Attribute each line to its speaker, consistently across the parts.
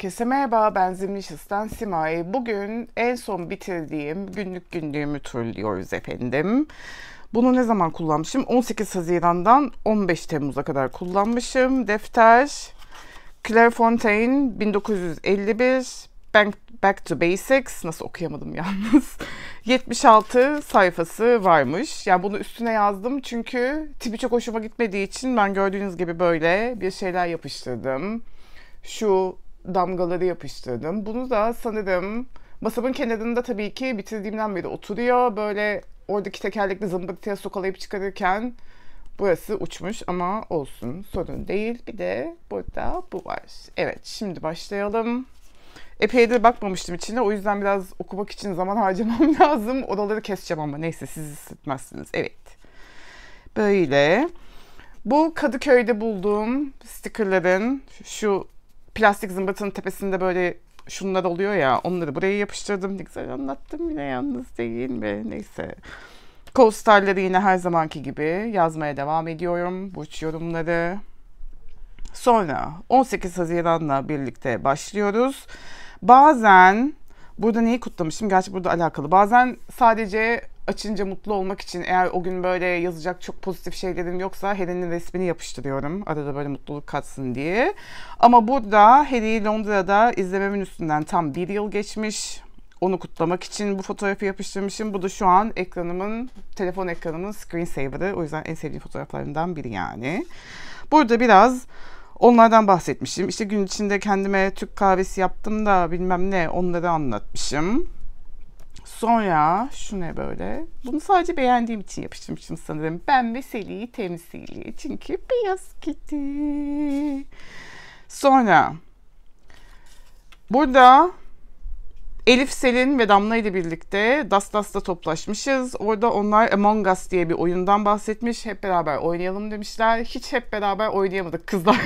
Speaker 1: Herkese merhaba, ben Zimnişistan Simay. Bugün en son bitirdiğim günlük günlüğümü turluyoruz efendim. Bunu ne zaman kullanmışım? 18 Haziran'dan 15 Temmuz'a kadar kullanmışım. Defter, Clairefontaine 1951, Back, Back to Basics, nasıl okuyamadım yalnız, 76 sayfası varmış. Yani bunu üstüne yazdım çünkü tipi çok hoşuma gitmediği için ben gördüğünüz gibi böyle bir şeyler yapıştırdım şu damgaları yapıştırdım. Bunu da sanırım masamın kenarında tabii ki bitirdiğimden beri oturuyor. Böyle oradaki tekerlekli zımbırtıya sokalayıp çıkarırken burası uçmuş ama olsun sorun değil. Bir de burada bu var. Evet şimdi başlayalım. Epeydir bakmamıştım içine. O yüzden biraz okumak için zaman harcamam lazım. Odaları keseceğim ama neyse siz hissetmezsiniz. Evet. Böyle. Bu Kadıköy'de bulduğum stickerların şu plastik zımbırtının tepesinde böyle şunlar oluyor ya onları buraya yapıştırdım. Ne güzel anlattım yine yalnız değil mi? Neyse. Coasterları yine her zamanki gibi yazmaya devam ediyorum. Burç yorumları. Sonra 18 Haziran'la birlikte başlıyoruz. Bazen burada neyi kutlamışım Gerçi burada alakalı. Bazen sadece açınca mutlu olmak için eğer o gün böyle yazacak çok pozitif şeylerim yoksa Harry'nin resmini yapıştırıyorum. Arada böyle mutluluk katsın diye. Ama burada Harry'i Londra'da izlememin üstünden tam bir yıl geçmiş. Onu kutlamak için bu fotoğrafı yapıştırmışım. Bu da şu an ekranımın, telefon ekranımın screensaver'ı. O yüzden en sevdiğim fotoğraflarından biri yani. Burada biraz Onlardan bahsetmişim. İşte gün içinde kendime Türk kahvesi yaptım da bilmem ne onları anlatmışım. Sonra şu ne böyle? Bunu sadece beğendiğim için yapıştırmışım sanırım. Ben ve Seli'yi temsili. Çünkü beyaz kedi. Sonra burada Elif Selin ve Damla ile birlikte Das Das'ta toplaşmışız. Orada onlar Among Us diye bir oyundan bahsetmiş. Hep beraber oynayalım demişler. Hiç hep beraber oynayamadık kızlar.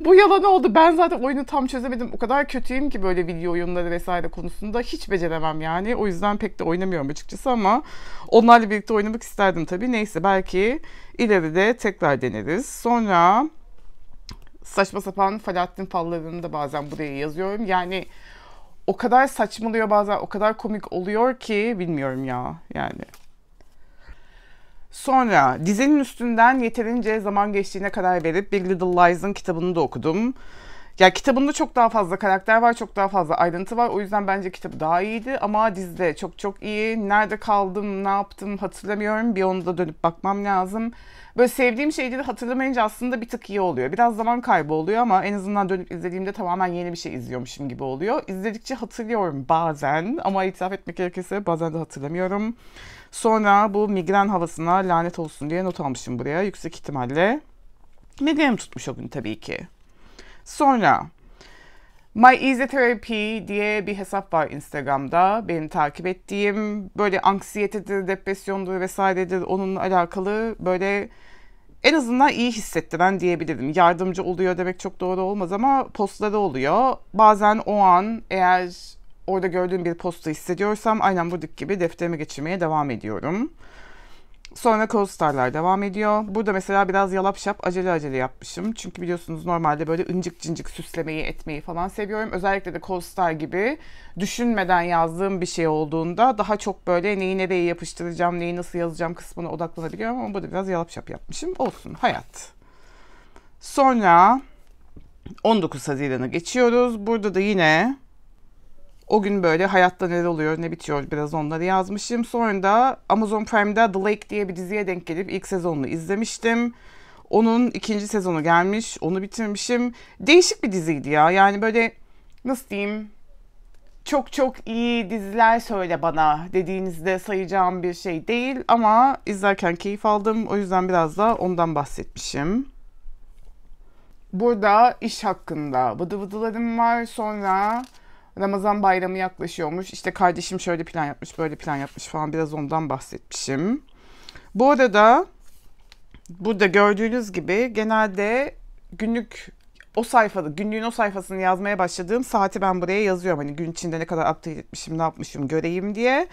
Speaker 1: Bu yalan oldu. Ben zaten oyunu tam çözemedim. O kadar kötüyüm ki böyle video oyunları vesaire konusunda. Hiç beceremem yani. O yüzden pek de oynamıyorum açıkçası ama onlarla birlikte oynamak isterdim tabii. Neyse belki ileride tekrar deneriz. Sonra saçma sapan Falahattin fallarını da bazen buraya yazıyorum. Yani o kadar saçmalıyor bazen o kadar komik oluyor ki bilmiyorum ya yani. Sonra dizinin üstünden yeterince zaman geçtiğine kadar verip Big Little Lies'ın kitabını da okudum. Ya kitabında çok daha fazla karakter var, çok daha fazla ayrıntı var. O yüzden bence kitap daha iyiydi ama dizide çok çok iyi. Nerede kaldım, ne yaptım hatırlamıyorum. Bir onu da dönüp bakmam lazım böyle sevdiğim şeyleri hatırlamayınca aslında bir tık iyi oluyor. Biraz zaman kaybı oluyor ama en azından dönüp izlediğimde tamamen yeni bir şey izliyormuşum gibi oluyor. İzledikçe hatırlıyorum bazen ama itiraf etmek gerekirse bazen de hatırlamıyorum. Sonra bu migren havasına lanet olsun diye not almışım buraya yüksek ihtimalle. Migrenim tutmuş o gün tabii ki. Sonra My Easy Therapy diye bir hesap var Instagram'da benim takip ettiğim böyle anksiyetedir, depresyondur vesairedir onunla alakalı böyle en azından iyi hissettiren diyebilirim. Yardımcı oluyor demek çok doğru olmaz ama postları oluyor. Bazen o an eğer orada gördüğüm bir postu hissediyorsam aynen buradaki gibi defterime geçirmeye devam ediyorum. Sonra Cold devam ediyor. Burada mesela biraz yalap şap acele acele yapmışım. Çünkü biliyorsunuz normalde böyle incik cincik süslemeyi etmeyi falan seviyorum. Özellikle de Cold gibi düşünmeden yazdığım bir şey olduğunda daha çok böyle neyi nereye yapıştıracağım, neyi nasıl yazacağım kısmına odaklanabiliyorum. Ama burada biraz yalap şap yapmışım. Olsun hayat. Sonra 19 Haziran'a geçiyoruz. Burada da yine o gün böyle hayatta ne oluyor, ne bitiyor biraz onları yazmışım. Sonra da Amazon Prime'de The Lake diye bir diziye denk gelip ilk sezonunu izlemiştim. Onun ikinci sezonu gelmiş, onu bitirmişim. Değişik bir diziydi ya. Yani böyle nasıl diyeyim? Çok çok iyi diziler söyle bana dediğinizde sayacağım bir şey değil ama izlerken keyif aldım. O yüzden biraz da ondan bahsetmişim. Burada iş hakkında vıdı vıdılarım var. Sonra Ramazan bayramı yaklaşıyormuş. İşte kardeşim şöyle plan yapmış, böyle plan yapmış falan biraz ondan bahsetmişim. Bu arada burada gördüğünüz gibi genelde günlük o sayfada, günlüğün o sayfasını yazmaya başladığım saati ben buraya yazıyorum. Hani gün içinde ne kadar update etmişim, ne yapmışım göreyim diye.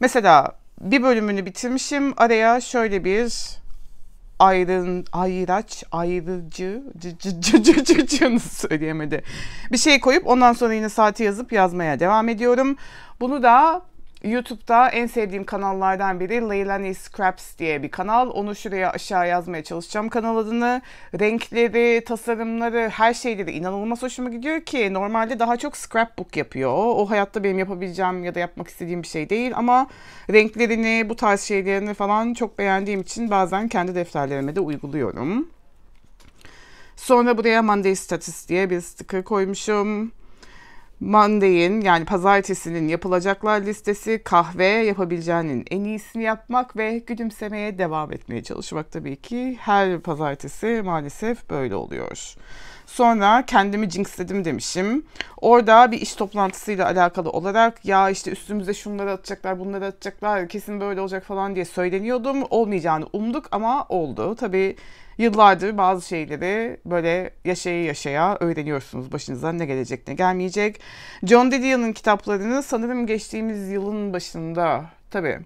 Speaker 1: Mesela bir bölümünü bitirmişim. Araya şöyle bir ayrın, ayraç, ayrıcı, cıcıcıcıcıcını söyleyemedi. Bir şey koyup ondan sonra yine saati yazıp yazmaya devam ediyorum. Bunu da YouTube'da en sevdiğim kanallardan biri Leilani Scraps diye bir kanal. Onu şuraya aşağı yazmaya çalışacağım kanal adını. Renkleri, tasarımları, her şeyleri inanılmaz hoşuma gidiyor ki normalde daha çok scrapbook yapıyor. O hayatta benim yapabileceğim ya da yapmak istediğim bir şey değil ama renklerini, bu tarz şeylerini falan çok beğendiğim için bazen kendi defterlerime de uyguluyorum. Sonra buraya Monday Status diye bir sticker koymuşum. Monday'in yani pazartesinin yapılacaklar listesi kahve yapabileceğinin en iyisini yapmak ve gülümsemeye devam etmeye çalışmak tabii ki her pazartesi maalesef böyle oluyor. Sonra kendimi jinxledim demişim. Orada bir iş toplantısıyla alakalı olarak ya işte üstümüze şunları atacaklar, bunları atacaklar, kesin böyle olacak falan diye söyleniyordum. Olmayacağını umduk ama oldu. Tabii yıllardır bazı şeyleri böyle yaşaya yaşaya öğreniyorsunuz başınıza ne gelecek ne gelmeyecek. John Didion'un kitaplarını sanırım geçtiğimiz yılın başında tabii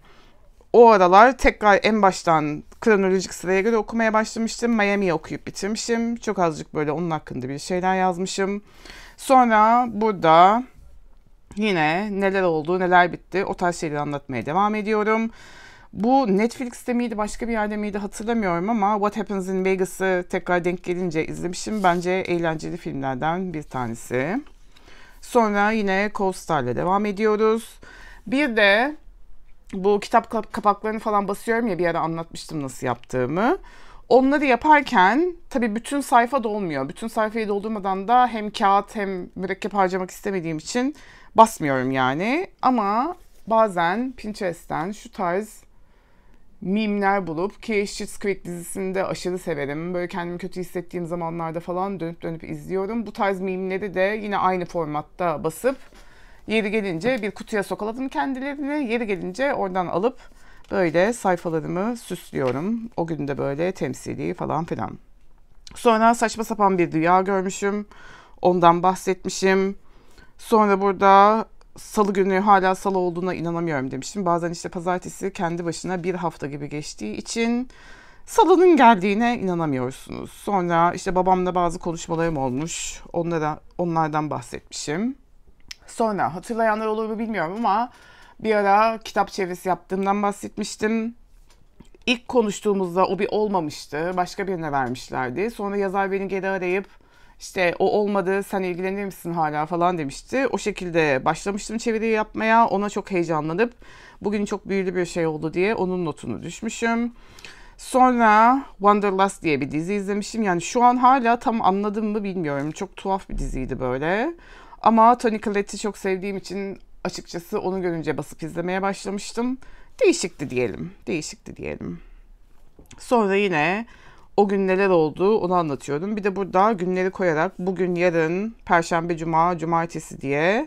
Speaker 1: o aralar tekrar en baştan kronolojik sıraya göre okumaya başlamıştım. Miami'yi okuyup bitirmişim. Çok azıcık böyle onun hakkında bir şeyler yazmışım. Sonra burada yine neler oldu, neler bitti o tarz şeyleri anlatmaya devam ediyorum. Bu Netflix'te miydi başka bir yerde miydi hatırlamıyorum ama What Happens in Vegas'ı tekrar denk gelince izlemişim. Bence eğlenceli filmlerden bir tanesi. Sonra yine Cold devam ediyoruz. Bir de bu kitap kapaklarını falan basıyorum ya bir ara anlatmıştım nasıl yaptığımı. Onları yaparken tabii bütün sayfa dolmuyor. Bütün sayfayı doldurmadan da hem kağıt hem mürekkep harcamak istemediğim için basmıyorum yani. Ama bazen Pinterest'ten şu tarz mimler bulup ki Schitt's Creek dizisini de aşırı severim. Böyle kendimi kötü hissettiğim zamanlarda falan dönüp dönüp izliyorum. Bu tarz mimleri de yine aynı formatta basıp yeri gelince bir kutuya sokaladım kendilerini. Yeri gelince oradan alıp böyle sayfalarımı süslüyorum. O gün de böyle temsili falan filan. Sonra saçma sapan bir rüya görmüşüm. Ondan bahsetmişim. Sonra burada salı günü hala salı olduğuna inanamıyorum demiştim. Bazen işte pazartesi kendi başına bir hafta gibi geçtiği için salının geldiğine inanamıyorsunuz. Sonra işte babamla bazı konuşmalarım olmuş. Onlara onlardan bahsetmişim. Sonra hatırlayanlar olur mu bilmiyorum ama bir ara kitap çevresi yaptığımdan bahsetmiştim. İlk konuştuğumuzda o bir olmamıştı. Başka birine vermişlerdi. Sonra yazar beni geri arayıp işte o olmadı sen ilgilenir misin hala falan demişti. O şekilde başlamıştım çeviri yapmaya. Ona çok heyecanlanıp bugün çok büyülü bir şey oldu diye onun notunu düşmüşüm. Sonra Wanderlust diye bir dizi izlemişim. Yani şu an hala tam anladım mı bilmiyorum. Çok tuhaf bir diziydi böyle. Ama Tony Collette'i çok sevdiğim için açıkçası onu görünce basıp izlemeye başlamıştım. Değişikti diyelim. Değişikti diyelim. Sonra yine o gün neler oldu onu anlatıyorum. Bir de burada günleri koyarak bugün, yarın, perşembe, cuma, cumartesi diye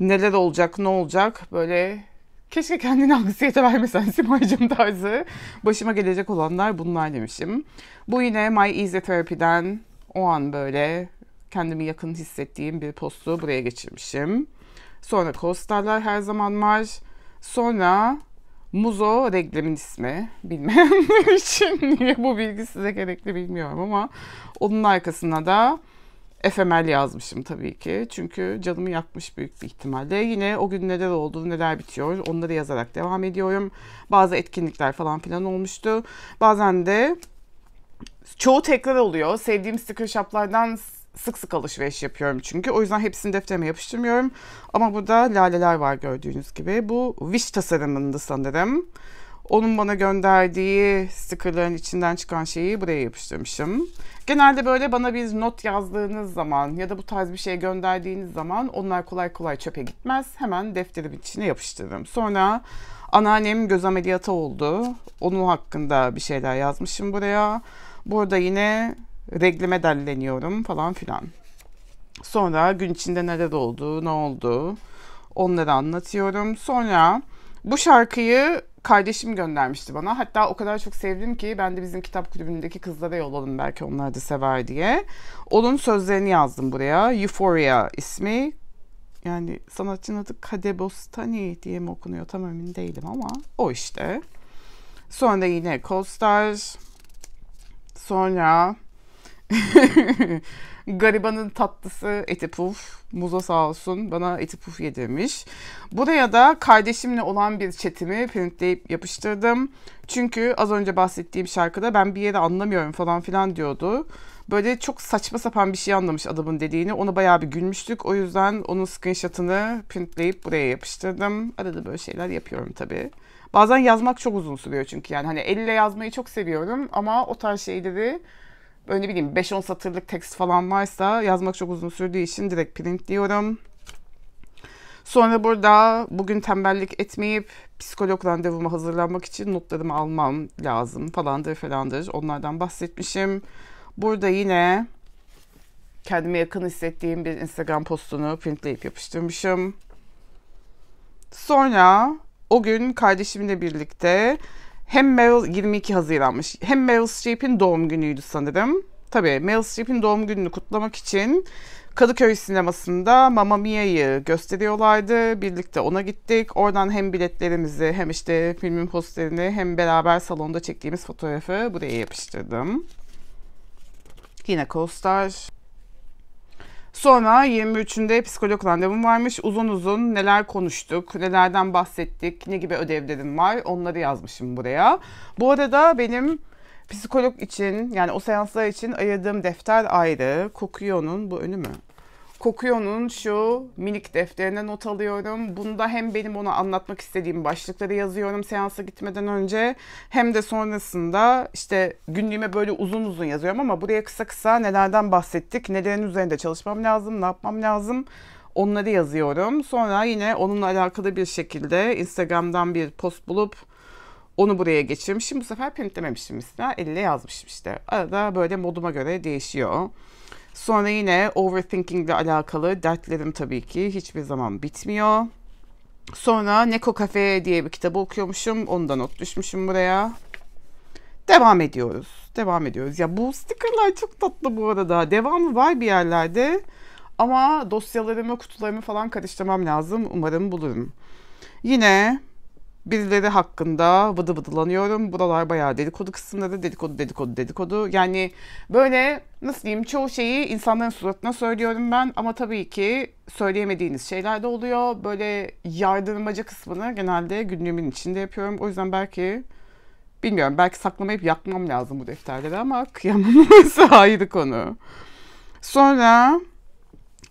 Speaker 1: neler olacak, ne olacak böyle keşke kendini anksiyete vermesen Simay'cım tarzı başıma gelecek olanlar bunlar demişim. Bu yine My Easy Therapy'den o an böyle kendimi yakın hissettiğim bir postu buraya geçirmişim. Sonra coasterlar her zaman var. Sonra Muzo reklamın ismi. Bilmeyenler için niye bu bilgi size gerekli bilmiyorum ama onun arkasına da efemel yazmışım tabii ki. Çünkü canımı yakmış büyük bir ihtimalle. Yine o gün neler oldu, neler bitiyor onları yazarak devam ediyorum. Bazı etkinlikler falan filan olmuştu. Bazen de çoğu tekrar oluyor. Sevdiğim sticker shoplardan sık sık alışveriş yapıyorum çünkü. O yüzden hepsini defterime yapıştırmıyorum. Ama burada laleler var gördüğünüz gibi. Bu Wish tasarımında sanırım. Onun bana gönderdiği stickerların içinden çıkan şeyi buraya yapıştırmışım. Genelde böyle bana bir not yazdığınız zaman ya da bu tarz bir şey gönderdiğiniz zaman onlar kolay kolay çöpe gitmez. Hemen defterimin içine yapıştırdım. Sonra anneannem göz ameliyatı oldu. Onun hakkında bir şeyler yazmışım buraya. Burada yine regleme delleniyorum falan filan. Sonra gün içinde neler oldu, ne oldu onları anlatıyorum. Sonra bu şarkıyı kardeşim göndermişti bana. Hatta o kadar çok sevdim ki ben de bizim kitap kulübündeki kızlara yolladım belki onlar da sever diye. Onun sözlerini yazdım buraya. Euphoria ismi. Yani sanatçının adı Kadebostani diye mi okunuyor tam emin değilim ama o işte. Sonra yine Cold Sonra Garibanın tatlısı eti puf. Muzo sağ olsun bana eti puf yedirmiş. Buraya da kardeşimle olan bir çetimi printleyip yapıştırdım. Çünkü az önce bahsettiğim şarkıda ben bir yere anlamıyorum falan filan diyordu. Böyle çok saçma sapan bir şey anlamış adamın dediğini. onu bayağı bir gülmüştük. O yüzden onun screenshot'ını printleyip buraya yapıştırdım. Arada böyle şeyler yapıyorum tabii. Bazen yazmak çok uzun sürüyor çünkü yani hani elle yazmayı çok seviyorum ama o tarz şeyleri böyle ne bileyim 5-10 satırlık tekst falan varsa yazmak çok uzun sürdüğü için direkt print diyorum. Sonra burada bugün tembellik etmeyip psikolog randevuma hazırlanmak için notlarımı almam lazım falandır falandır. Onlardan bahsetmişim. Burada yine kendime yakın hissettiğim bir Instagram postunu printleyip yapıştırmışım. Sonra o gün kardeşimle birlikte hem Meryl 22 Haziran'mış. Hem Meryl Streep'in doğum günüydü sanırım. Tabii Meryl Streep'in doğum gününü kutlamak için Kadıköy sinemasında Mamma Mia'yı gösteriyorlardı. Birlikte ona gittik. Oradan hem biletlerimizi hem işte filmin posterini hem beraber salonda çektiğimiz fotoğrafı buraya yapıştırdım. Yine CoStar. Sonra 23'ünde psikolog randevum varmış. Uzun uzun neler konuştuk, nelerden bahsettik, ne gibi ödevlerim var onları yazmışım buraya. Bu arada benim psikolog için yani o seanslar için ayırdığım defter ayrı. Kokuyo'nun bu önü mü? Kokuyo'nun şu minik defterine not alıyorum. Bunda hem benim ona anlatmak istediğim başlıkları yazıyorum seansa gitmeden önce hem de sonrasında işte günlüğüme böyle uzun uzun yazıyorum ama buraya kısa kısa nelerden bahsettik, nelerin üzerinde çalışmam lazım, ne yapmam lazım onları yazıyorum. Sonra yine onunla alakalı bir şekilde Instagram'dan bir post bulup onu buraya geçirmişim. Bu sefer printlememişim mesela elle yazmışım işte. Arada böyle moduma göre değişiyor. Sonra yine overthinking ile alakalı dertlerim tabii ki hiçbir zaman bitmiyor. Sonra Neko Cafe diye bir kitabı okuyormuşum. Ondan not düşmüşüm buraya. Devam ediyoruz. Devam ediyoruz. Ya bu stickerlar çok tatlı bu arada. Devamı var bir yerlerde. Ama dosyalarımı, kutularımı falan karıştırmam lazım. Umarım bulurum. Yine Birileri hakkında vıdı vıdılanıyorum. Buralar bayağı dedikodu kısımları. Dedikodu, dedikodu, dedikodu. Yani böyle nasıl diyeyim çoğu şeyi insanların suratına söylüyorum ben. Ama tabii ki söyleyemediğiniz şeyler de oluyor. Böyle yardırmacı kısmını genelde günlüğümün içinde yapıyorum. O yüzden belki bilmiyorum belki saklamayıp yakmam lazım bu defterleri ama kıyamam. ayrı konu. Sonra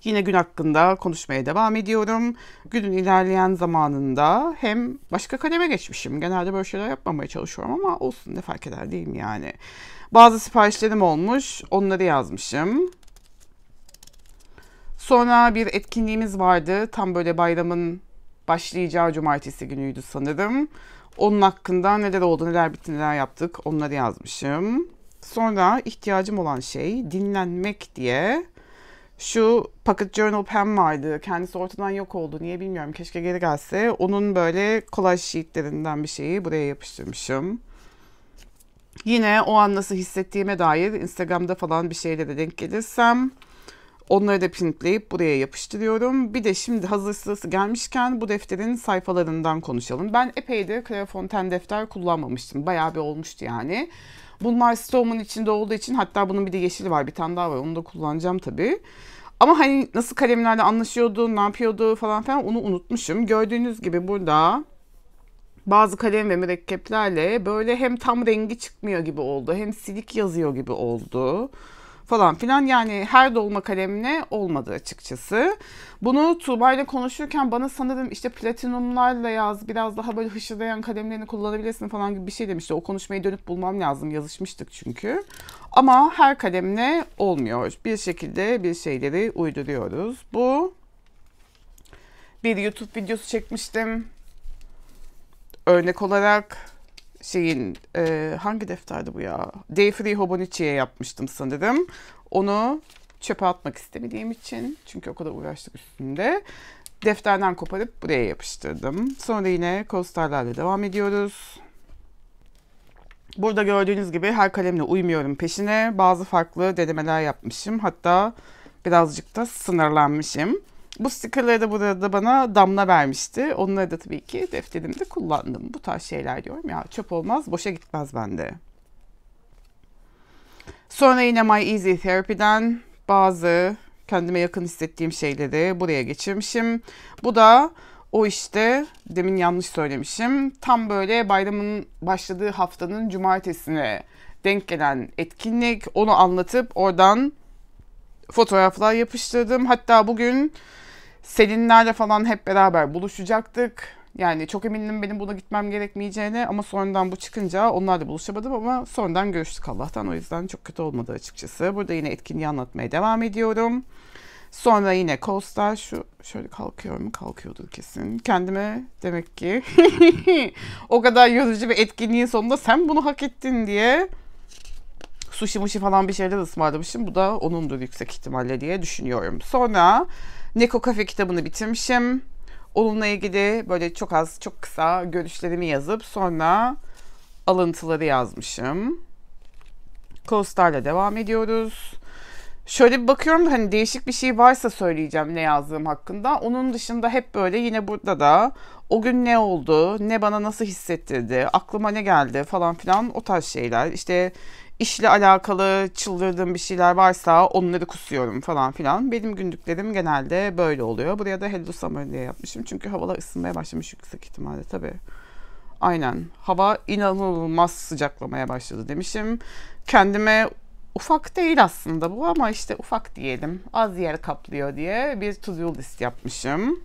Speaker 1: Yine gün hakkında konuşmaya devam ediyorum. Günün ilerleyen zamanında hem başka kaleme geçmişim. Genelde böyle şeyler yapmamaya çalışıyorum ama olsun ne fark eder değil mi yani. Bazı siparişlerim olmuş. Onları yazmışım. Sonra bir etkinliğimiz vardı. Tam böyle bayramın başlayacağı cumartesi günüydü sanırım. Onun hakkında neler oldu, neler bitti, neler yaptık onları yazmışım. Sonra ihtiyacım olan şey dinlenmek diye şu Pocket Journal Pen vardı. Kendisi ortadan yok oldu. Niye bilmiyorum. Keşke geri gelse. Onun böyle kolaj sheetlerinden bir şeyi buraya yapıştırmışım. Yine o an nasıl hissettiğime dair Instagram'da falan bir şeylere denk gelirsem onları da printleyip buraya yapıştırıyorum. Bir de şimdi hazır sırası gelmişken bu defterin sayfalarından konuşalım. Ben epeydir Clairefontaine defter kullanmamıştım. Bayağı bir olmuştu yani. Bunlar Storm'un içinde olduğu için hatta bunun bir de yeşili var. Bir tane daha var. Onu da kullanacağım tabii. Ama hani nasıl kalemlerle anlaşıyordu, ne yapıyordu falan filan onu unutmuşum. Gördüğünüz gibi burada bazı kalem ve mürekkeplerle böyle hem tam rengi çıkmıyor gibi oldu hem silik yazıyor gibi oldu falan filan yani her dolma kalemine olmadı açıkçası. Bunu Tuğba ile konuşurken bana sanırım işte platinumlarla yaz biraz daha böyle hışırdayan kalemlerini kullanabilirsin falan gibi bir şey demişti. O konuşmayı dönüp bulmam lazım yazışmıştık çünkü. Ama her kalemle olmuyor. Bir şekilde bir şeyleri uyduruyoruz. Bu bir YouTube videosu çekmiştim. Örnek olarak şeyin e, hangi defterdi bu ya? Day Dayfree Hobonichi'ye yapmıştım sanırım. Onu çöpe atmak istemediğim için çünkü o kadar uğraştık üstünde. Defterden koparıp buraya yapıştırdım. Sonra yine coasterlarla devam ediyoruz. Burada gördüğünüz gibi her kalemle uymuyorum peşine. Bazı farklı denemeler yapmışım. Hatta birazcık da sınırlanmışım. Bu stickerları da burada bana Damla vermişti. Onları da tabii ki defterimde kullandım. Bu tarz şeyler diyorum ya çöp olmaz boşa gitmez bende. Sonra yine My Easy Therapy'den bazı kendime yakın hissettiğim şeyleri buraya geçirmişim. Bu da o işte demin yanlış söylemişim. Tam böyle bayramın başladığı haftanın cumartesine denk gelen etkinlik. Onu anlatıp oradan fotoğraflar yapıştırdım. Hatta bugün Selinlerle falan hep beraber buluşacaktık. Yani çok eminim benim buna gitmem gerekmeyeceğine ama sonradan bu çıkınca onlar da buluşamadım ama sonradan görüştük Allah'tan. O yüzden çok kötü olmadı açıkçası. Burada yine etkinliği anlatmaya devam ediyorum. Sonra yine Costa şu şöyle kalkıyor mu? Kalkıyordur kesin. Kendime demek ki o kadar yorucu bir etkinliğin sonunda sen bunu hak ettin diye sushi mushi falan bir şeyler ısmarlamışım. Bu da onundur yüksek ihtimalle diye düşünüyorum. Sonra Neko Kafe kitabını bitirmişim. Onunla ilgili böyle çok az, çok kısa görüşlerimi yazıp sonra alıntıları yazmışım. Coastar'la devam ediyoruz. Şöyle bir bakıyorum hani değişik bir şey varsa söyleyeceğim ne yazdığım hakkında. Onun dışında hep böyle yine burada da o gün ne oldu, ne bana nasıl hissettirdi, aklıma ne geldi falan filan o tarz şeyler. İşte işle alakalı çıldırdığım bir şeyler varsa onları kusuyorum falan filan. Benim günlüklerim genelde böyle oluyor. Buraya da Hello Summer diye yapmışım. Çünkü havalar ısınmaya başlamış yüksek ihtimalle tabii. Aynen. Hava inanılmaz sıcaklamaya başladı demişim. Kendime ufak değil aslında bu ama işte ufak diyelim. Az yer kaplıyor diye bir to do list yapmışım.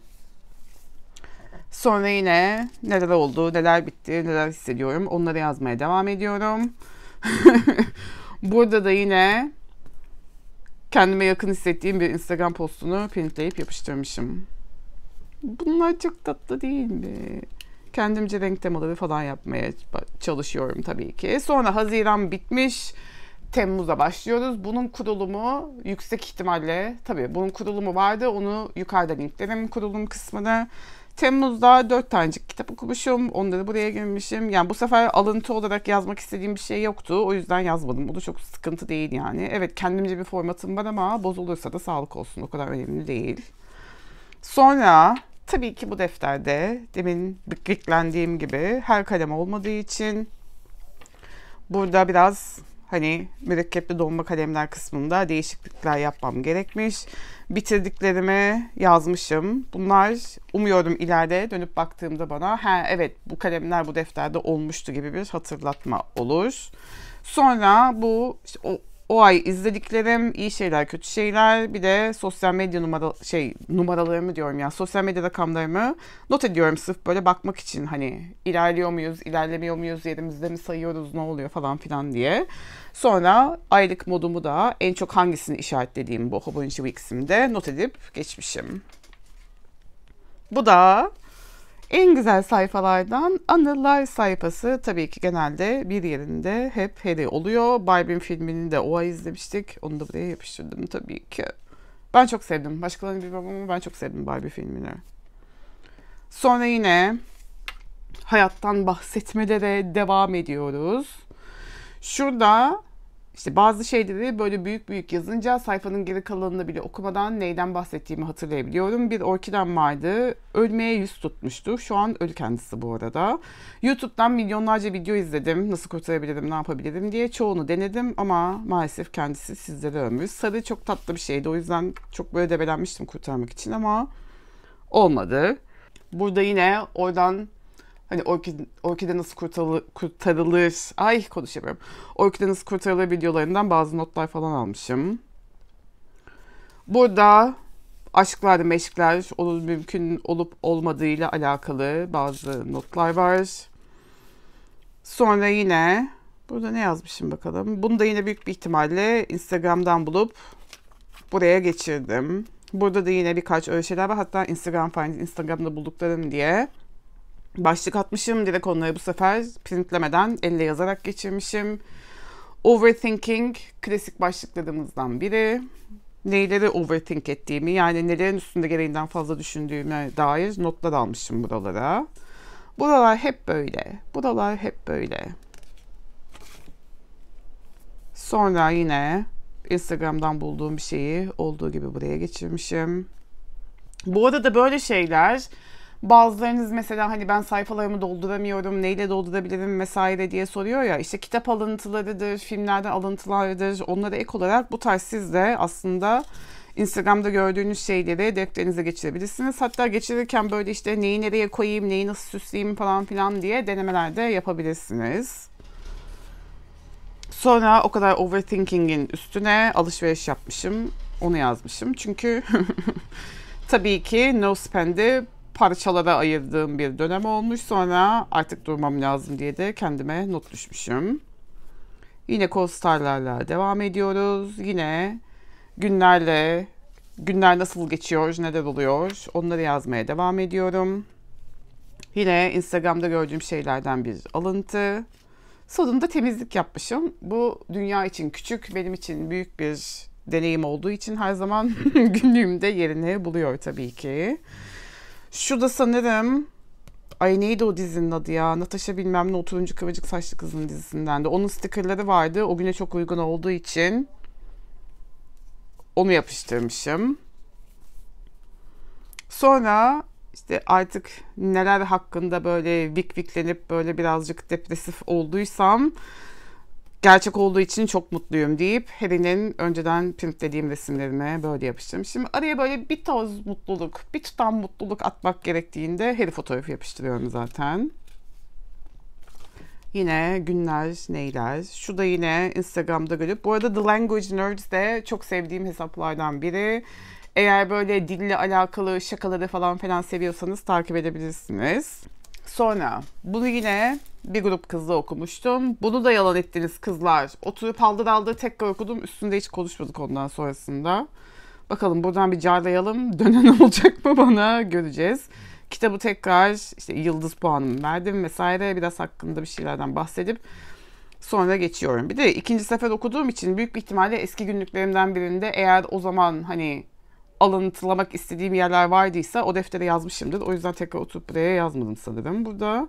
Speaker 1: Sonra yine neler oldu, neler bitti, neler hissediyorum onları yazmaya devam ediyorum. Burada da yine kendime yakın hissettiğim bir Instagram postunu printleyip yapıştırmışım. Bunlar çok tatlı değil mi? Kendimce renk temaları falan yapmaya çalışıyorum tabii ki. Sonra Haziran bitmiş. Temmuz'a başlıyoruz. Bunun kurulumu yüksek ihtimalle tabii bunun kurulumu vardı. Onu yukarıda linklerim kurulum kısmını. Temmuz'da dört tanecik kitap okumuşum. Onları buraya girmişim. Yani bu sefer alıntı olarak yazmak istediğim bir şey yoktu. O yüzden yazmadım. O da çok sıkıntı değil yani. Evet kendimce bir formatım var ama bozulursa da sağlık olsun. O kadar önemli değil. Sonra tabii ki bu defterde demin bıkkıklendiğim gibi her kalem olmadığı için burada biraz hani mürekkepli donma kalemler kısmında değişiklikler yapmam gerekmiş bitirdiklerimi yazmışım. Bunlar umuyorum ileride dönüp baktığımda bana ha evet bu kalemler bu defterde olmuştu gibi bir hatırlatma olur. Sonra bu işte o o ay izlediklerim, iyi şeyler, kötü şeyler, bir de sosyal medya numara şey numaralarımı diyorum ya, sosyal medya rakamlarımı not ediyorum sırf böyle bakmak için hani ilerliyor muyuz, ilerlemiyor muyuz, yerimizde mi sayıyoruz, ne oluyor falan filan diye. Sonra aylık modumu da en çok hangisini işaretlediğim bu Hobonji Weeks'imde not edip geçmişim. Bu da en güzel sayfalardan anılar sayfası tabii ki genelde bir yerinde hep Harry oluyor. Barbie'nin filmini de o ay izlemiştik. Onu da buraya yapıştırdım tabii ki. Ben çok sevdim. Başkalarını bilmem ama ben çok sevdim Barbie filmini. Sonra yine hayattan bahsetmelere devam ediyoruz. Şurada işte bazı şeyleri böyle büyük büyük yazınca sayfanın geri kalanını bile okumadan neyden bahsettiğimi hatırlayabiliyorum. Bir orkiden vardı. Ölmeye yüz tutmuştu. Şu an ölü kendisi bu arada. YouTube'dan milyonlarca video izledim. Nasıl kurtarabilirim, ne yapabilirim diye çoğunu denedim ama maalesef kendisi sizlere ömür. Sarı çok tatlı bir şeydi. O yüzden çok böyle debelenmiştim kurtarmak için ama olmadı. Burada yine oradan Hani orkide, orkide nasıl kurtarılır, kurtarılır, ay konuşamıyorum. Orkide nasıl kurtarılır videolarından bazı notlar falan almışım. Burada aşklar, meşkler onun mümkün olup olmadığıyla alakalı bazı notlar var. Sonra yine burada ne yazmışım bakalım. Bunu da yine büyük bir ihtimalle Instagram'dan bulup buraya geçirdim. Burada da yine birkaç öyle şeyler var. Hatta Instagram find, Instagram'da bulduklarım diye Başlık atmışım direkt onları bu sefer printlemeden elle yazarak geçirmişim. Overthinking klasik başlıklarımızdan biri. Neyleri overthink ettiğimi yani nelerin üstünde gereğinden fazla düşündüğüme dair notlar almışım buralara. Buralar hep böyle. Buralar hep böyle. Sonra yine Instagram'dan bulduğum bir şeyi olduğu gibi buraya geçirmişim. Bu arada böyle şeyler Bazılarınız mesela hani ben sayfalarımı dolduramıyorum, neyle doldurabilirim vesaire diye soruyor ya. İşte kitap alıntılarıdır, filmlerden alıntılarıdır Onlara ek olarak bu tarz siz de aslında Instagram'da gördüğünüz şeyleri defterinize geçirebilirsiniz. Hatta geçirirken böyle işte neyi nereye koyayım, neyi nasıl süsleyeyim falan filan diye denemeler de yapabilirsiniz. Sonra o kadar overthinking'in üstüne alışveriş yapmışım. Onu yazmışım. Çünkü tabii ki no spend'i parçalara ayırdığım bir dönem olmuş. Sonra artık durmam lazım diye de kendime not düşmüşüm. Yine Coastar'larla devam ediyoruz. Yine günlerle, günler nasıl geçiyor, neler oluyor onları yazmaya devam ediyorum. Yine Instagram'da gördüğüm şeylerden bir alıntı. Sonunda temizlik yapmışım. Bu dünya için küçük, benim için büyük bir deneyim olduğu için her zaman günlüğümde yerini buluyor tabii ki. Şurada sanırım Ay neydi o dizinin adı ya? Natasha bilmem ne 30. Kıvırcık Saçlı Kız'ın dizisinden de. Onun stickerları vardı. O güne çok uygun olduğu için onu yapıştırmışım. Sonra işte artık neler hakkında böyle vik viklenip böyle birazcık depresif olduysam gerçek olduğu için çok mutluyum deyip Harry'nin önceden printlediğim resimlerime böyle yapıştırdım. Şimdi araya böyle bir toz mutluluk, bir tutam mutluluk atmak gerektiğinde Harry fotoğrafı yapıştırıyorum zaten. Yine günler neyler. Şu da yine Instagram'da görüp. Bu arada The Language Nerds de çok sevdiğim hesaplardan biri. Eğer böyle dille alakalı şakaları falan falan seviyorsanız takip edebilirsiniz. Sonra bunu yine bir grup kızla okumuştum. Bunu da yalan ettiniz kızlar. Oturup haldır aldı tekrar okudum. Üstünde hiç konuşmadık ondan sonrasında. Bakalım buradan bir carlayalım. Dönen olacak mı bana göreceğiz. Kitabı tekrar işte yıldız puanımı verdim vesaire. Biraz hakkında bir şeylerden bahsedip sonra geçiyorum. Bir de ikinci sefer okuduğum için büyük bir ihtimalle eski günlüklerimden birinde eğer o zaman hani alıntılamak istediğim yerler vardıysa o deftere yazmışımdır. O yüzden tekrar oturup buraya yazmadım sanırım. Burada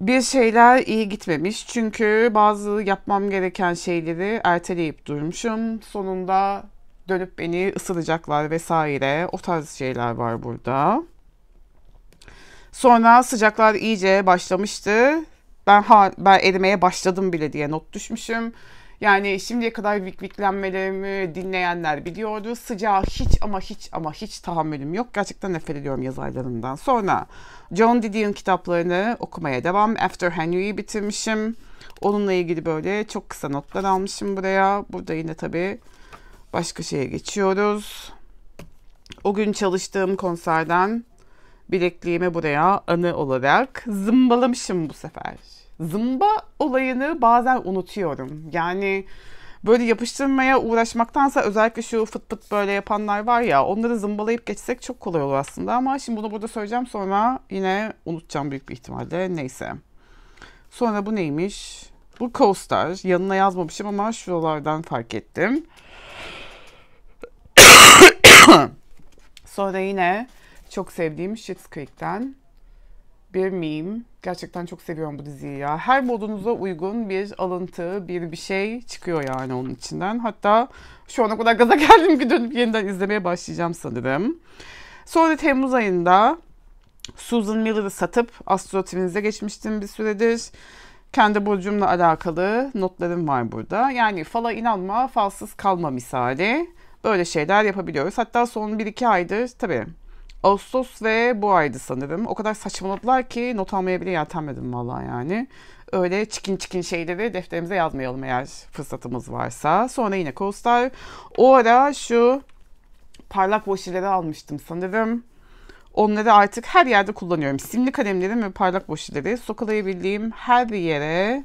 Speaker 1: bir şeyler iyi gitmemiş. Çünkü bazı yapmam gereken şeyleri erteleyip durmuşum. Sonunda dönüp beni ısıracaklar vesaire. O tarz şeyler var burada. Sonra sıcaklar iyice başlamıştı. Ben ha, ben erimeye başladım bile diye not düşmüşüm. Yani şimdiye kadar vikviklenmelerimi dinleyenler biliyordu. Sıcağı hiç ama hiç ama hiç tahammülüm yok. Gerçekten nefret ediyorum yaz aylarından. Sonra John Didier'in kitaplarını okumaya devam. After Henry'yi bitirmişim. Onunla ilgili böyle çok kısa notlar almışım buraya. Burada yine tabii başka şeye geçiyoruz. O gün çalıştığım konserden bilekliğimi buraya anı olarak zımbalamışım bu sefer zımba olayını bazen unutuyorum. Yani böyle yapıştırmaya uğraşmaktansa özellikle şu fıt fıt böyle yapanlar var ya onları zımbalayıp geçsek çok kolay olur aslında ama şimdi bunu burada söyleyeceğim sonra yine unutacağım büyük bir ihtimalle neyse. Sonra bu neymiş? Bu coaster. Yanına yazmamışım ama şuralardan fark ettim. sonra yine çok sevdiğim Shit's Creek'ten bir meme Gerçekten çok seviyorum bu diziyi ya. Her modunuza uygun bir alıntı, bir bir şey çıkıyor yani onun içinden. Hatta şu ana kadar gaza geldim ki dönüp yeniden izlemeye başlayacağım sanırım. Sonra Temmuz ayında Susan Miller'ı satıp Astro TV'nize geçmiştim bir süredir. Kendi burcumla alakalı notlarım var burada. Yani fala inanma, falsız kalma misali. Böyle şeyler yapabiliyoruz. Hatta son 1-2 aydır tabii Ağustos ve bu aydı sanırım. O kadar saçmaladılar ki not almaya bile yeltenmedim valla yani. Öyle çikin çikin şeyleri defterimize yazmayalım eğer fırsatımız varsa. Sonra yine coaster. O ara şu parlak boşileri almıştım sanırım. Onları artık her yerde kullanıyorum. Simli kalemlerim ve parlak boşileri sokalayabildiğim her yere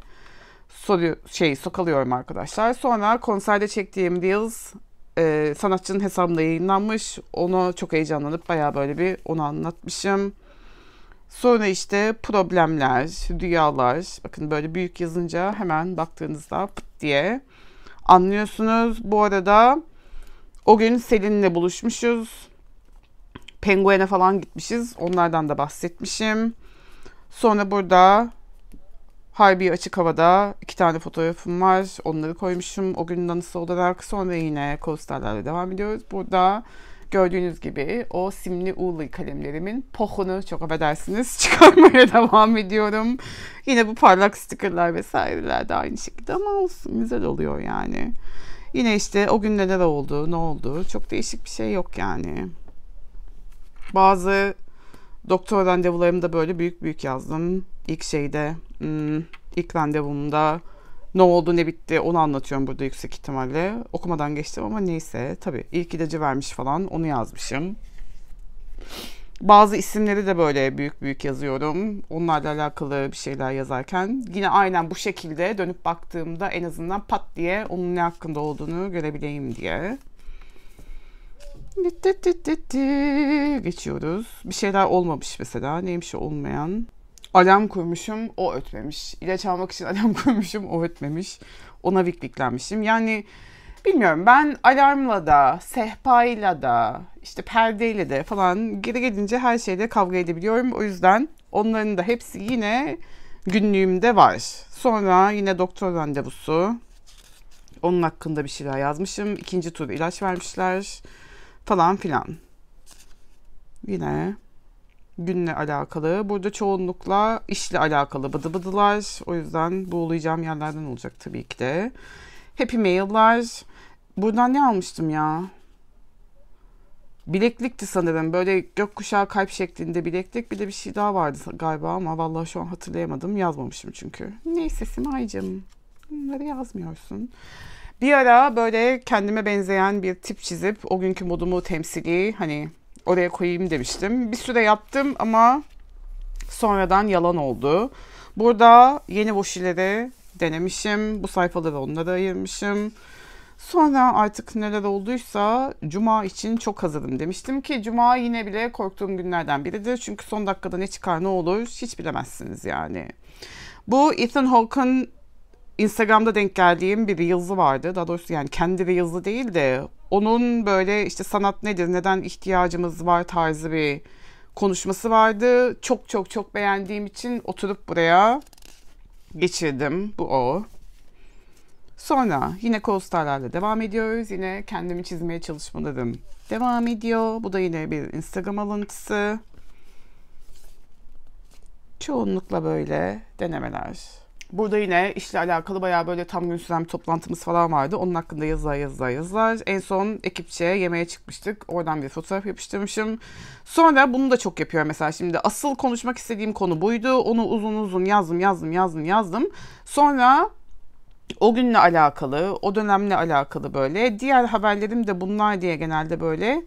Speaker 1: soru şey sokalıyorum arkadaşlar. Sonra konserde çektiğim Reels e, sanatçının hesabında yayınlanmış. Onu çok heyecanlanıp baya böyle bir onu anlatmışım. Sonra işte problemler, rüyalar. Bakın böyle büyük yazınca hemen baktığınızda pıt diye anlıyorsunuz. Bu arada o gün Selin'le buluşmuşuz. Penguen'e falan gitmişiz. Onlardan da bahsetmişim. Sonra burada Harbi açık havada iki tane fotoğrafım var. Onları koymuşum. O gün günün anısı olarak sonra yine coasterlarla devam ediyoruz. Burada gördüğünüz gibi o simli Uğurlu kalemlerimin pohunu çok affedersiniz çıkarmaya devam ediyorum. Yine bu parlak stikerler vesaireler de aynı şekilde ama olsun güzel oluyor yani. Yine işte o gün neler oldu, ne oldu çok değişik bir şey yok yani. Bazı Doktor randevularımda böyle büyük büyük yazdım. İlk şeyde, hmm, ilk randevumda ne oldu ne bitti onu anlatıyorum burada yüksek ihtimalle. Okumadan geçtim ama neyse tabii ilk ilacı vermiş falan onu yazmışım. Bazı isimleri de böyle büyük büyük yazıyorum. Onlarla alakalı bir şeyler yazarken yine aynen bu şekilde dönüp baktığımda en azından pat diye onun ne hakkında olduğunu görebileyim diye. Geçiyoruz. Bir şeyler olmamış mesela. Neymiş olmayan? Alarm kurmuşum, o ötmemiş. İlaç almak için alarm kurmuşum, o ötmemiş. Ona vikliklenmişim. Yani bilmiyorum ben alarmla da, sehpayla da, işte perdeyle de falan geri gelince her şeyle kavga edebiliyorum. O yüzden onların da hepsi yine günlüğümde var. Sonra yine doktor randevusu. Onun hakkında bir şeyler yazmışım. İkinci tur ilaç vermişler falan filan. Yine günle alakalı. Burada çoğunlukla işle alakalı bıdı bıdılar. O yüzden buğulayacağım yerlerden olacak tabii ki de. Happy mail'lar. Buradan ne almıştım ya? Bileklikti sanırım. Böyle gökkuşağı kalp şeklinde bileklik. Bir de bir şey daha vardı galiba ama vallahi şu an hatırlayamadım. Yazmamışım çünkü. Neyse Simay'cığım. Bunları yazmıyorsun. Bir ara böyle kendime benzeyen bir tip çizip o günkü modumu temsili hani oraya koyayım demiştim. Bir süre yaptım ama sonradan yalan oldu. Burada yeni boşileri denemişim. Bu sayfaları onlara ayırmışım. Sonra artık neler olduysa Cuma için çok hazırım demiştim ki Cuma yine bile korktuğum günlerden biridir. Çünkü son dakikada ne çıkar ne olur hiç bilemezsiniz yani. Bu Ethan Hawke'ın Instagram'da denk geldiğim bir yazı vardı. Daha doğrusu yani kendi bir yazı değil de onun böyle işte sanat nedir, neden ihtiyacımız var tarzı bir konuşması vardı. Çok çok çok beğendiğim için oturup buraya geçirdim. Bu o. Sonra yine coasterlarla devam ediyoruz. Yine kendimi çizmeye çalışmalarım devam ediyor. Bu da yine bir Instagram alıntısı. Çoğunlukla böyle denemeler. Burada yine işle alakalı bayağı böyle tam gün süren bir toplantımız falan vardı. Onun hakkında yazılar yazılar yazılar. En son ekipçe yemeğe çıkmıştık. Oradan bir fotoğraf yapıştırmışım. Sonra bunu da çok yapıyorum mesela şimdi. Asıl konuşmak istediğim konu buydu. Onu uzun uzun yazdım yazdım yazdım yazdım. Sonra o günle alakalı, o dönemle alakalı böyle. Diğer haberlerim de bunlar diye genelde böyle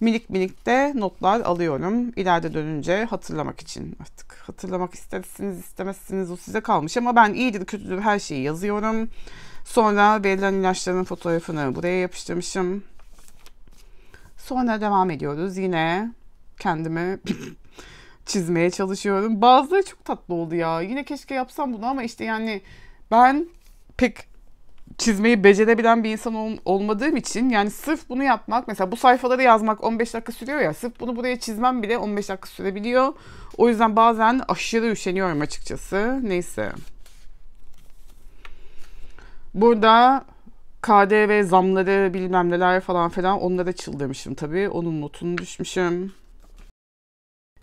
Speaker 1: minik minik de notlar alıyorum. İleride dönünce hatırlamak için artık hatırlamak istersiniz istemezsiniz o size kalmış ama ben iyidir kötüdür her şeyi yazıyorum. Sonra verilen ilaçların fotoğrafını buraya yapıştırmışım. Sonra devam ediyoruz yine kendimi çizmeye çalışıyorum. Bazıları çok tatlı oldu ya. Yine keşke yapsam bunu ama işte yani ben pek çizmeyi becerebilen bir insan ol, olmadığım için yani sırf bunu yapmak mesela bu sayfaları yazmak 15 dakika sürüyor ya sırf bunu buraya çizmem bile 15 dakika sürebiliyor. O yüzden bazen aşırı üşeniyorum açıkçası. Neyse. Burada KDV zamları bilmem neler falan falan onlara çıldırmışım tabii. Onun notunu düşmüşüm.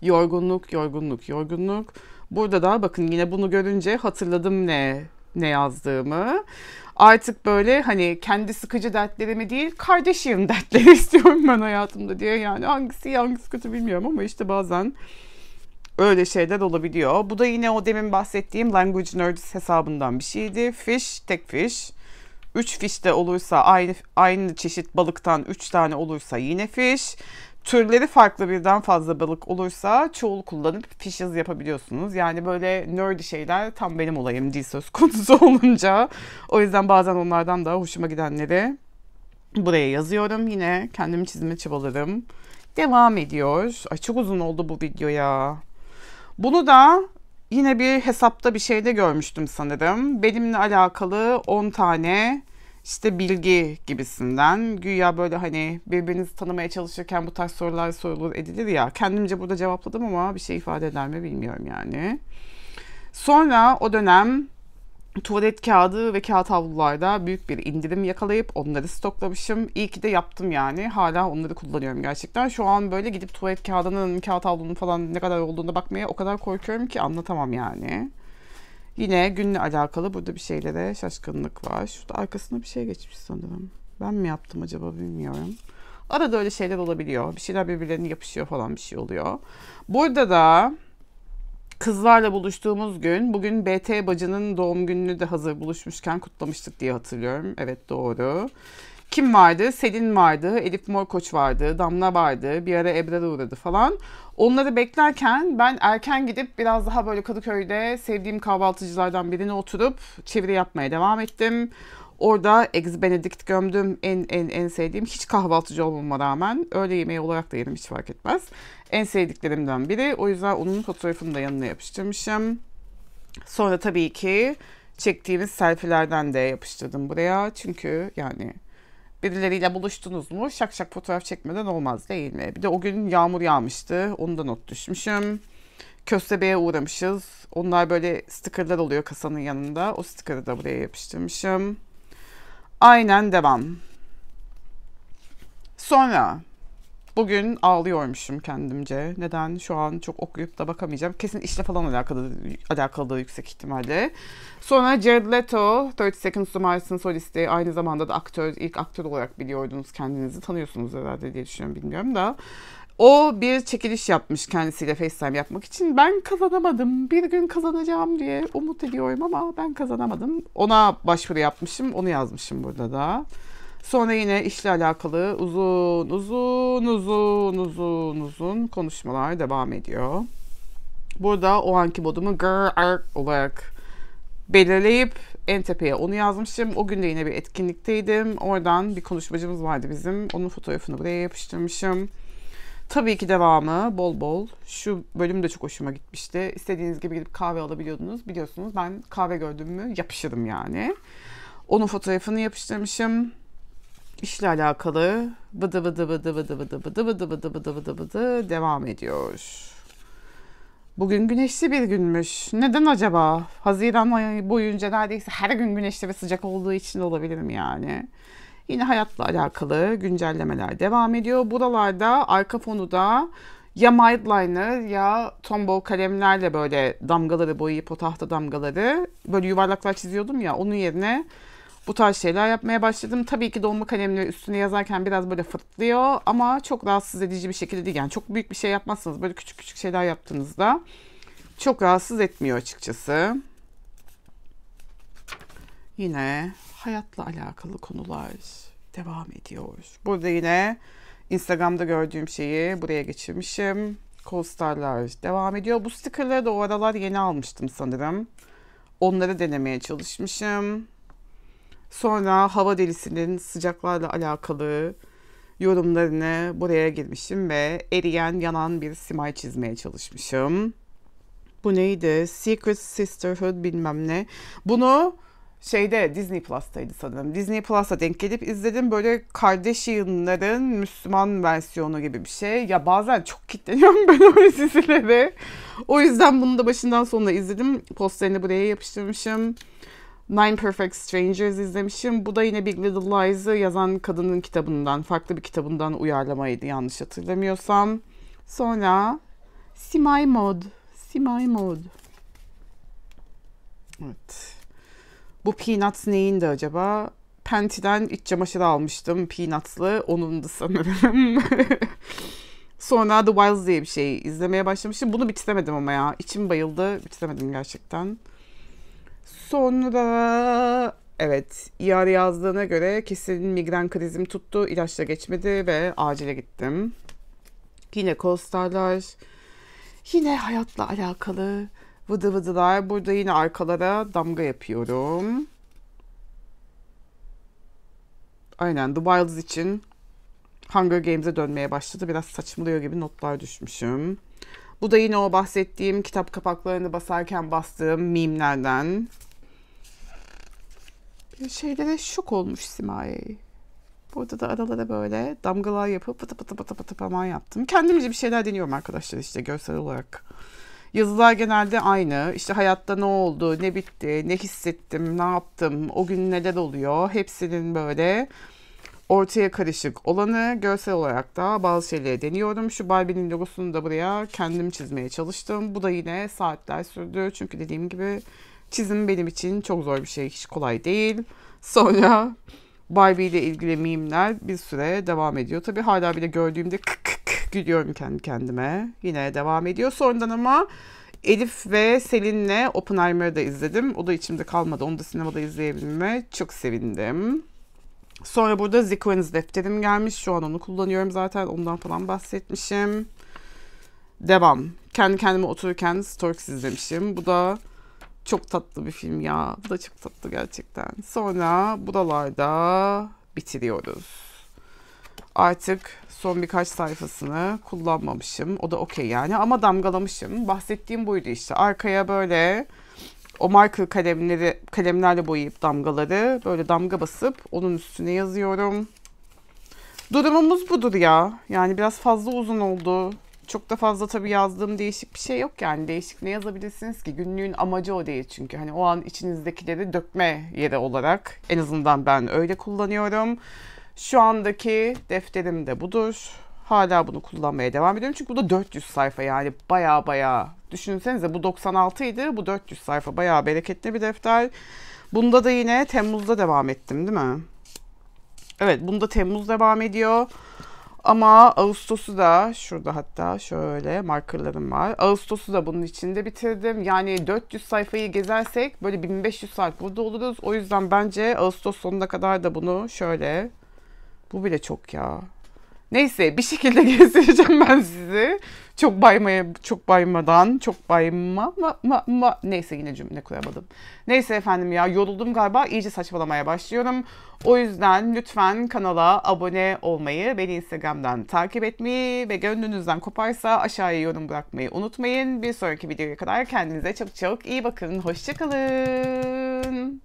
Speaker 1: Yorgunluk, yorgunluk, yorgunluk. Burada da bakın yine bunu görünce hatırladım ne ne yazdığımı artık böyle hani kendi sıkıcı dertlerimi değil kardeşim dertleri istiyorum ben hayatımda diye yani hangisi iyi hangisi kötü bilmiyorum ama işte bazen öyle şeyler olabiliyor. Bu da yine o demin bahsettiğim Language Nerds hesabından bir şeydi. Fish, tek fish. üç fish de olursa aynı aynı çeşit balıktan üç tane olursa yine fish türleri farklı birden fazla balık olursa çoğul kullanıp fishes yapabiliyorsunuz. Yani böyle nerdy şeyler tam benim olayım değil söz konusu olunca. O yüzden bazen onlardan da hoşuma gidenleri buraya yazıyorum. Yine kendim çizme çabalarım devam ediyor. Ay çok uzun oldu bu video ya. Bunu da yine bir hesapta bir şeyde görmüştüm sanırım. Benimle alakalı 10 tane işte bilgi gibisinden güya böyle hani birbirinizi tanımaya çalışırken bu tarz sorular sorulur edilir ya. Kendimce burada cevapladım ama bir şey ifade eder mi bilmiyorum yani. Sonra o dönem tuvalet kağıdı ve kağıt havlularda büyük bir indirim yakalayıp onları stoklamışım. İyi ki de yaptım yani. Hala onları kullanıyorum gerçekten. Şu an böyle gidip tuvalet kağıdının, kağıt havlunun falan ne kadar olduğuna bakmaya o kadar korkuyorum ki anlatamam yani. Yine günle alakalı burada bir şeylere şaşkınlık var. Şurada arkasında bir şey geçmiş sanırım. Ben mi yaptım acaba bilmiyorum. Arada öyle şeyler olabiliyor. Bir şeyler birbirlerine yapışıyor falan bir şey oluyor. Burada da kızlarla buluştuğumuz gün bugün BT bacının doğum gününü de hazır buluşmuşken kutlamıştık diye hatırlıyorum. Evet doğru kim vardı? Selin vardı, Elif Morkoç vardı, Damla vardı, bir ara Ebrar uğradı falan. Onları beklerken ben erken gidip biraz daha böyle Kadıköy'de sevdiğim kahvaltıcılardan birine oturup çeviri yapmaya devam ettim. Orada Eggs Benedict gömdüm en en en sevdiğim hiç kahvaltıcı olmama rağmen öğle yemeği olarak da yerim hiç fark etmez. En sevdiklerimden biri o yüzden onun fotoğrafını da yanına yapıştırmışım. Sonra tabii ki çektiğimiz selfilerden de yapıştırdım buraya çünkü yani birileriyle buluştunuz mu? Şak şak fotoğraf çekmeden olmaz değil mi? Bir de o gün yağmur yağmıştı. Onu da not düşmüşüm. Köstebe'ye uğramışız. Onlar böyle stickerlar oluyor kasanın yanında. O sticker'ı de buraya yapıştırmışım. Aynen devam. Sonra Bugün ağlıyormuşum kendimce. Neden? Şu an çok okuyup da bakamayacağım. Kesin işle falan alakalı, alakalı da yüksek ihtimalle. Sonra Jared Leto, 30 Seconds to Mars'ın solisti. Aynı zamanda da aktör, ilk aktör olarak biliyordunuz kendinizi. Tanıyorsunuz herhalde diye düşünüyorum bilmiyorum da. O bir çekiliş yapmış kendisiyle FaceTime yapmak için. Ben kazanamadım. Bir gün kazanacağım diye umut ediyorum ama ben kazanamadım. Ona başvuru yapmışım. Onu yazmışım burada da. Sonra yine işle alakalı uzun uzun uzun uzun uzun konuşmalar devam ediyor. Burada o anki modumu grr olarak belirleyip en tepeye onu yazmışım. O gün de yine bir etkinlikteydim. Oradan bir konuşmacımız vardı bizim. Onun fotoğrafını buraya yapıştırmışım. Tabii ki devamı bol bol. Şu bölüm de çok hoşuma gitmişti. İstediğiniz gibi gidip kahve alabiliyordunuz. Biliyorsunuz ben kahve gördüm mü yapışırım yani. Onun fotoğrafını yapıştırmışım işle alakalı bıdı bıdı bıdı bıdı bıdı bıdı bıdı bıdı bıdı bıdı bıdı devam ediyor. Bugün güneşli bir günmüş. Neden acaba? Haziran ayı boyunca neredeyse her gün güneşli ve sıcak olduğu için olabilir mi yani? Yine hayatla alakalı güncellemeler devam ediyor. Buralarda arka fonu da ya midliner ya tombol kalemlerle böyle damgaları boyayıp o tahta damgaları böyle yuvarlaklar çiziyordum ya onun yerine bu tarz şeyler yapmaya başladım. Tabii ki dolma kalemle üstüne yazarken biraz böyle fırtlıyor ama çok rahatsız edici bir şekilde değil. Yani çok büyük bir şey yapmazsanız böyle küçük küçük şeyler yaptığınızda çok rahatsız etmiyor açıkçası. Yine hayatla alakalı konular devam ediyor. Burada yine Instagram'da gördüğüm şeyi buraya geçirmişim. Coasterlar devam ediyor. Bu stickerları da o aralar yeni almıştım sanırım. Onları denemeye çalışmışım. Sonra hava delisinin sıcaklarla alakalı yorumlarını buraya girmişim ve eriyen yanan bir simay çizmeye çalışmışım. Bu neydi? Secret Sisterhood bilmem ne. Bunu şeyde Disney Plus'taydı sanırım. Disney Plus'a denk gelip izledim. Böyle kardeş yığınların Müslüman versiyonu gibi bir şey. Ya bazen çok kitleniyorum ben öyle dizilere. O yüzden bunu da başından sonuna izledim. Posterini buraya yapıştırmışım. Nine Perfect Strangers izlemişim. Bu da yine Big Little Lies'ı yazan kadının kitabından, farklı bir kitabından uyarlamaydı yanlış hatırlamıyorsam. Sonra Simay Mod. Simay Mod. Evet. Bu Peanuts neyin de acaba? Penti'den iç çamaşır almıştım. Peanuts'lı. Onun da sanırım. Sonra The Wilds diye bir şey izlemeye başlamışım. Bunu bitiremedim ama ya. İçim bayıldı. Bitiremedim gerçekten. Sonra evet yar yazdığına göre kesin migren krizim tuttu. İlaçla geçmedi ve acile gittim. Yine coasterlar. Yine hayatla alakalı vıdı vıdılar. Burada yine arkalara damga yapıyorum. Aynen The Wilds için Hunger Games'e dönmeye başladı. Biraz saçmalıyor gibi notlar düşmüşüm. Bu da yine o bahsettiğim kitap kapaklarını basarken bastığım mimlerden. Bir şeyde de şok olmuş Simaye. Burada da aralara böyle damgalar yapıp pıtı pıtı pıtı pıtı falan yaptım. Kendimce bir şeyler deniyorum arkadaşlar işte görsel olarak. Yazılar genelde aynı. İşte hayatta ne oldu, ne bitti, ne hissettim, ne yaptım, o gün neler oluyor. Hepsinin böyle ortaya karışık olanı görsel olarak da bazı şeyleri deniyorum. Şu Barbie'nin logosunu da buraya kendim çizmeye çalıştım. Bu da yine saatler sürdü. Çünkü dediğim gibi çizim benim için çok zor bir şey. Hiç kolay değil. Sonra Barbie ile ilgili mimler bir süre devam ediyor. Tabi hala bile gördüğümde kık kık gülüyorum kendi kendime. Yine devam ediyor. Sonradan ama Elif ve Selin'le Oppenheimer'ı da izledim. O da içimde kalmadı. Onu da sinemada izleyebilme çok sevindim. Sonra burada Sequence defterim gelmiş. Şu an onu kullanıyorum zaten. Ondan falan bahsetmişim. Devam. Kendi kendime otururken Storks izlemişim. Bu da çok tatlı bir film ya. Bu da çok tatlı gerçekten. Sonra buralarda bitiriyoruz. Artık son birkaç sayfasını kullanmamışım. O da okey yani ama damgalamışım. Bahsettiğim buydu işte. Arkaya böyle o marka kalemleri kalemlerle boyayıp damgaları böyle damga basıp onun üstüne yazıyorum. Durumumuz budur ya. Yani biraz fazla uzun oldu. Çok da fazla tabii yazdığım değişik bir şey yok yani. Değişik ne yazabilirsiniz ki? Günlüğün amacı o değil çünkü. Hani o an içinizdekileri dökme yeri olarak en azından ben öyle kullanıyorum. Şu andaki defterim de budur. Hala bunu kullanmaya devam ediyorum. Çünkü bu da 400 sayfa yani baya baya Düşünsenize bu 96 idi. Bu 400 sayfa. Bayağı bereketli bir defter. Bunda da yine Temmuz'da devam ettim değil mi? Evet bunda Temmuz devam ediyor. Ama Ağustos'u da şurada hatta şöyle markerlarım var. Ağustos'u da bunun içinde bitirdim. Yani 400 sayfayı gezersek böyle 1500 saat burada oluruz. O yüzden bence Ağustos sonuna kadar da bunu şöyle. Bu bile çok ya. Neyse bir şekilde gezdireceğim ben sizi. Çok baymaya, çok baymadan, çok bayma, ma, ma, ma. Neyse yine cümle kuramadım. Neyse efendim ya yoruldum galiba. iyice saçmalamaya başlıyorum. O yüzden lütfen kanala abone olmayı, beni Instagram'dan takip etmeyi ve gönlünüzden koparsa aşağıya yorum bırakmayı unutmayın. Bir sonraki videoya kadar kendinize çok çok iyi bakın. Hoşçakalın.